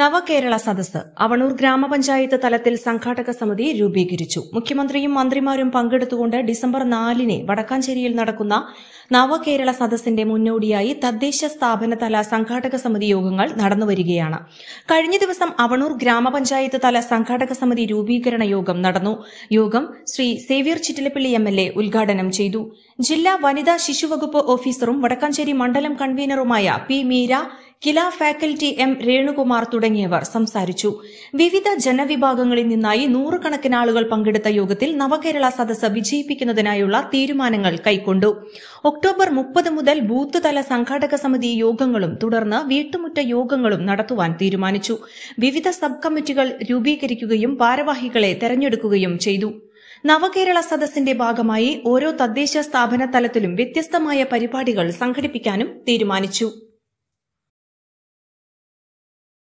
നവകേരള സദസ് അവണൂർ ഗ്രാമപഞ്ചായത്ത് തലത്തിൽ സംഘാടക സമിതി രൂപീകരിച്ചു മുഖ്യമന്ത്രിയും മന്ത്രിമാരും പങ്കെടുത്തുകൊണ്ട് ഡിസംബർ നാലിന് വടക്കാഞ്ചേരിയിൽ നടക്കുന്ന നവകേരള സദസ്സിന്റെ മുന്നോടിയായി തദ്ദേശ സ്ഥാപനതല സംഘാടക സമിതി യോഗങ്ങൾ നടന്നുവരികയാണ് കഴിഞ്ഞ ദിവസം അവണൂർ ഗ്രാമപഞ്ചായത്ത് തല സംഘാടക സമിതി രൂപീകരണ യോഗം നടന്നു യോഗം Sri Xavier Chittilappilly M L ഉദ്ഘാടനം ചെയ്തു ജില്ലാ വനിതാ ശിശുവകുപ്പ് ഓഫീസറും വടക്കാഞ്ചേരി മണ്ഡലം കൺവീനറുമായ P Meera KILA faculty M Renukumar തുടങ്ങിയവർ സംസാരിച്ചു വിവിധ ജനവിഭാഗങ്ങളിൽ നിന്നായി നൂറുകണക്കിന് ആളുകൾ പങ്കെടുത്ത യോഗത്തിൽ നവകേരള സദസ്സ് വിജയിപ്പിക്കുന്നതിനായുള്ള തീരുമാനങ്ങൾ കൈക്കൊണ്ടു ഒക്ടോബർ മുപ്പത് മുതൽ ബൂത്ത് തല സംഘാടക സമിതി യോഗങ്ങളും തുടർന്ന് വീട്ടുമുറ്റ യോഗങ്ങളും നടത്തുവാൻ തീരുമാനിച്ചു വിവിധ സബ് കമ്മിറ്റികൾ രൂപീകരിക്കുകയും ഭാരവാഹികളെ തെരഞ്ഞെടുക്കുകയും ചെയ്തു നവകേരള സദസ്സിന്റെ ഭാഗമായി ഓരോ തദ്ദേശ സ്ഥാപന തലത്തിലും വ്യത്യസ്തമായ പരിപാടികൾ സംഘടിപ്പിക്കാനും തീരുമാനിച്ചു